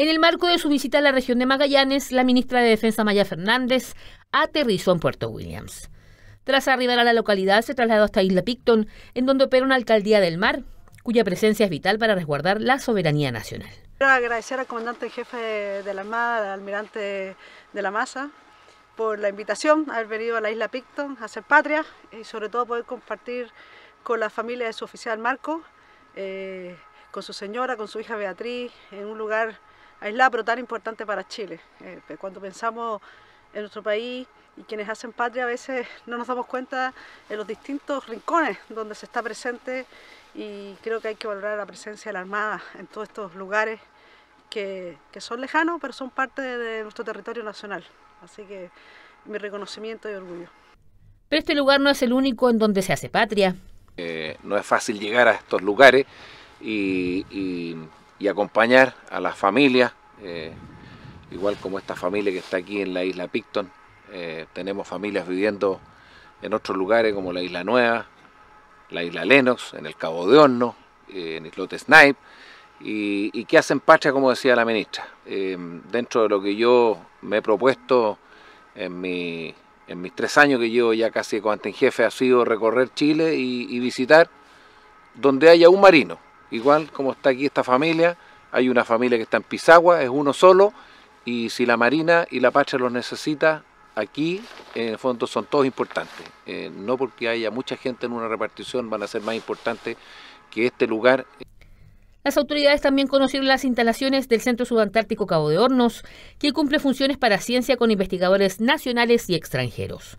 En el marco de su visita a la región de Magallanes, la ministra de Defensa Maya Fernández aterrizó en Puerto Williams. Tras arribar a la localidad, se trasladó hasta Isla Picton, en donde opera una alcaldía del mar, cuya presencia es vital para resguardar la soberanía nacional. Quiero agradecer al comandante en jefe de la Armada, al almirante de la Masa, por la invitación haber venido a la Isla Picton a ser patria y sobre todo poder compartir con la familia de su oficial Marco, eh, con su señora, con su hija Beatriz, en un lugar aislada, pero tan importante para Chile. Eh, cuando pensamos en nuestro país y quienes hacen patria, a veces no nos damos cuenta ...de los distintos rincones donde se está presente y creo que hay que valorar la presencia de la Armada en todos estos lugares que, son lejanos, pero son parte de nuestro territorio nacional. Así que mi reconocimiento y orgullo. Pero este lugar no es el único en donde se hace patria. Eh, no es fácil llegar a estos lugares y y acompañar a las familias, eh, igual como esta familia que está aquí en la isla Picton. Eh, tenemos familias viviendo en otros lugares como la isla Nueva, la isla Lenox, en el Cabo de Horno, eh, en Islote Snipe, y, que hacen patria, como decía la ministra. dentro de lo que yo me he propuesto en mi en mis tres años que llevo ya casi como en jefe ha sido recorrer Chile y, visitar donde haya un marino. Igual como está aquí esta familia, hay una familia que está en Pisagua, es uno solo, y si la Marina y la Pacha los necesita, aquí en el fondo son todos importantes. Eh, no porque haya mucha gente en una repartición van a ser más importantes que este lugar. Las autoridades también conocieron las instalaciones del Centro Subantártico Cabo de Hornos, que cumple funciones para ciencia con investigadores nacionales y extranjeros.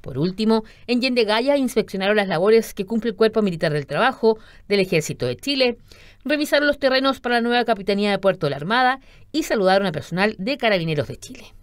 Por último, en Yendegaya inspeccionaron las labores que cumple el Cuerpo Militar del Trabajo del Ejército de Chile, revisaron los terrenos para la nueva Capitanía de Puerto de la Armada y saludaron al personal de Carabineros de Chile.